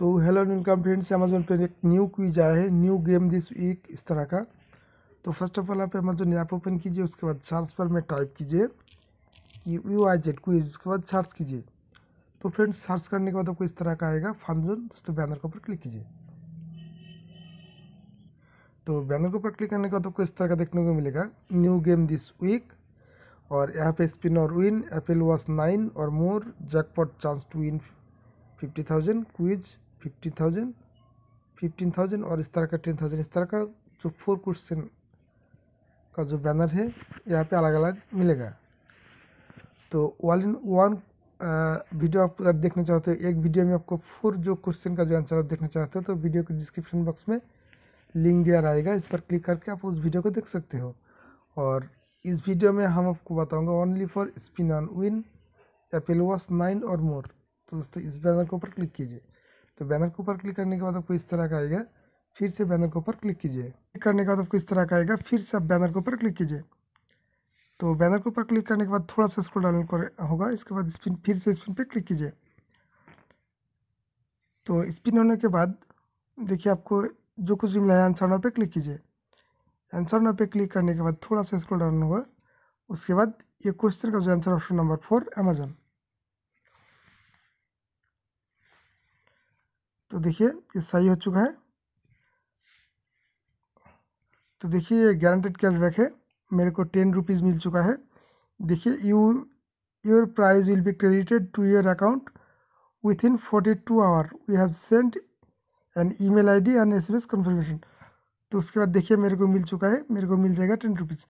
तो hello and welcome friends Amazon पे एक न्यू क्विज आया है न्यू गेम दिस वीक इस तरह का तो फर्स्ट ऑफ ऑल आप अमेजोन ऐप ओपन कीजिए उसके बाद सर्च पर में टाइप कीजिए कि यू आई जेड क्विज उसके बाद सर्च कीजिए तो फ्रेंड्स सर्च करने के बाद आपको इस तरह का आएगा फंजन दोस्तों बैनर के ऊपर क्लिक कीजिए तो बैनर के ऊपर क्लिक करने के बाद आपको इस तरह का देखने को मिलेगा न्यू गेम दिस वीक और यहाँ पे स्पिन और विन एपल वॉस नाइन और more jackpot chance to win fifty thousand quiz fifteen thousand fifteen thousand और इस तरह का टेन थाउजेंड इस तरह का जो फोर क्वेश्चन का जो बैनर है यहाँ पे अलग अलग मिलेगा तो वाल इन वन वीडियो आप अगर देखना चाहते हो एक वीडियो में आपको फोर जो क्वेश्चन का जो आंसर आप देखना चाहते हो तो वीडियो के डिस्क्रिप्शन बॉक्स में लिंक दिया रहेगा इस पर क्लिक करके आप उस वीडियो को देख सकते हो और इस वीडियो में हम आपको बताऊंगा only for spin on win Apple watch nine और मोर तो दोस्तों इस बैनर के ऊपर क्लिक कीजिए तो बैनर के ऊपर क्लिक करने के बाद आपको इस तरह का आएगा फिर से बैनर के ऊपर क्लिक कीजिए क्लिक करने के बाद आपको इस तरह का आएगा फिर से आप बैनर के ऊपर क्लिक कीजिए तो बैनर के ऊपर क्लिक करने के बाद थोड़ा सा स्क्रॉल डाउन होगा इसके बाद स्पिन फिर से स्पिन पे क्लिक कीजिए तो स्पिन होने के बाद देखिए आपको जो कुछ भी मिला है आंसर नाउ पे क्लिक कीजिए आंसर नाउ पे क्लिक करने के बाद थोड़ा सा स्क्रॉल डाउन होगा उसके बाद ये क्वेश्चन का जो answer option number four Amazon तो देखिए ये सही हो चुका है तो देखिए ये गारंटेड कैशबैक है मेरे को टेन रुपीज़ मिल चुका है देखिए you your prize will be credited to your account within forty two hour we have send an email I D and S M S confirmation तो उसके बाद देखिए मेरे को मिल चुका है मेरे को मिल जाएगा टेन रुपीज़